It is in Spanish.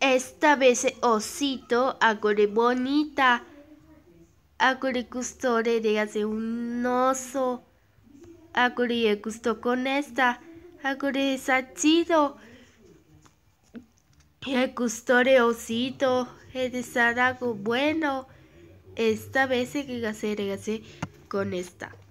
Esta vez osito core bonita. core custore de un oso. core gustó con esta. a core chido. El custore osito. eres algo bueno. Esta vez que hacer con esta.